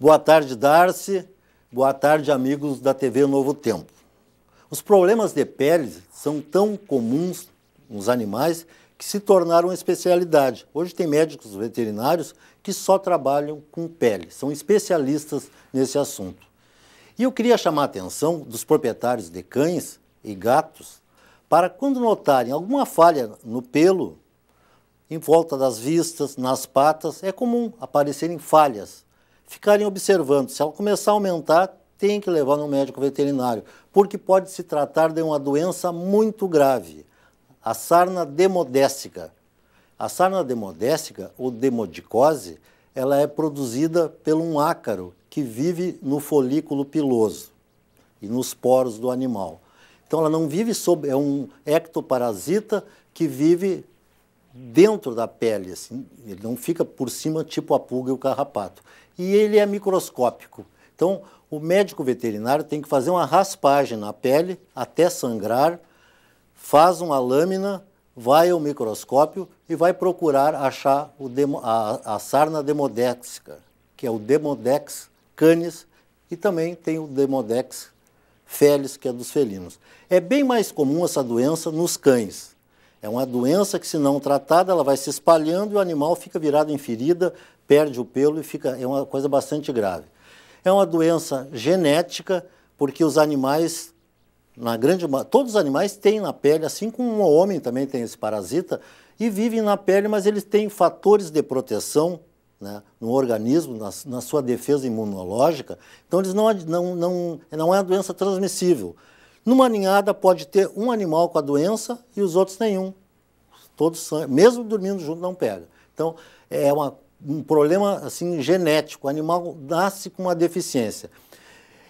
Boa tarde, Darcy. Boa tarde, amigos da TV Novo Tempo. Os problemas de pele são tão comuns nos animais que se tornaram uma especialidade. Hoje tem médicos veterinários que só trabalham com pele, são especialistas nesse assunto. E eu queria chamar a atenção dos proprietários de cães e gatos para quando notarem alguma falha no pelo, em volta das vistas, nas patas, é comum aparecerem falhas ficarem observando. Se ela começar a aumentar, tem que levar no médico veterinário, porque pode se tratar de uma doença muito grave, a sarna demodécica. A sarna demodécica, ou demodicose, ela é produzida por um ácaro que vive no folículo piloso e nos poros do animal. Então ela não vive sob, é um ectoparasita que vive dentro da pele, assim, ele não fica por cima tipo a pulga e o carrapato. E ele é microscópico. Então, o médico veterinário tem que fazer uma raspagem na pele até sangrar, faz uma lâmina, vai ao microscópio e vai procurar achar demo, a, a, sarna demodexica, que é o Demodex canis, e também tem o Demodex felis, que é dos felinos. É bem mais comum essa doença nos cães, é uma doença que, se não tratada, ela vai se espalhando e o animal fica virado em ferida, perde o pelo e fica. É uma coisa bastante grave. É uma doença genética, porque os animais, na grande todos os animais têm na pele, assim como o homem também tem esse parasita, e vivem na pele, mas eles têm fatores de proteção né, no organismo, na, na, sua defesa imunológica. Então, eles não, não, não, não é uma doença transmissível. Numa ninhada pode ter um animal com a doença e os outros nenhum. Todos mesmo dormindo junto não pega. Então é uma, um problema assim genético. O animal nasce com uma deficiência.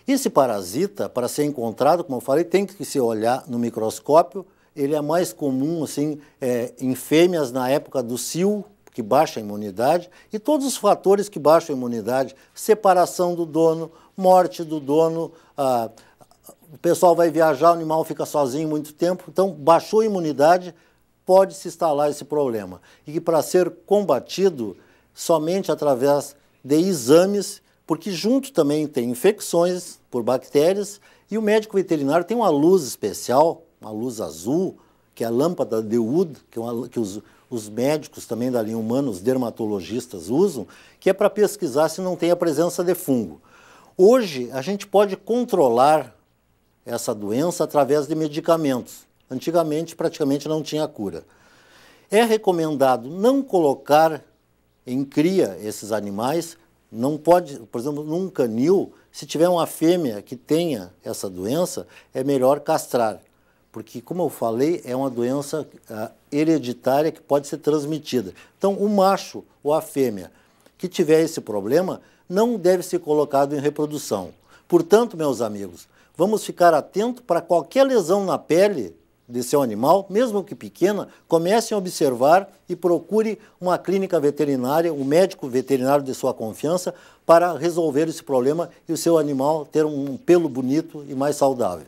Esse parasita, para ser encontrado, como eu falei, tem que se olhar no microscópio. Ele é mais comum assim é, em fêmeas na época do cio, que baixa a imunidade, e todos os fatores que baixam a imunidade, separação do dono, morte do dono, ah, o pessoal vai viajar, o animal fica sozinho muito tempo, então baixou a imunidade, pode se instalar esse problema. E que para ser combatido somente através de exames, porque junto também tem infecções por bactérias e o médico veterinário tem uma luz especial, uma luz azul, que é a lâmpada de Wood, que, é uma, que os, os médicos também da linha humana, os dermatologistas usam, que é para pesquisar se não tem a presença de fungo. Hoje, a gente pode controlar essa doença através de medicamentos. Antigamente, praticamente não tinha cura. É recomendado não colocar em cria esses animais, não pode, por exemplo, num canil, se tiver uma fêmea que tenha essa doença, é melhor castrar, porque, como eu falei, é uma doença ah, hereditária que pode ser transmitida. Então, o macho ou a fêmea que tiver esse problema não deve ser colocado em reprodução. Portanto, meus amigos, vamos ficar atento para qualquer lesão na pele de seu animal, mesmo que pequena, comece a observar e procure uma clínica veterinária, um médico veterinário de sua confiança, para resolver esse problema e o seu animal ter um pelo bonito e mais saudável.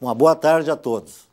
Uma boa tarde a todos.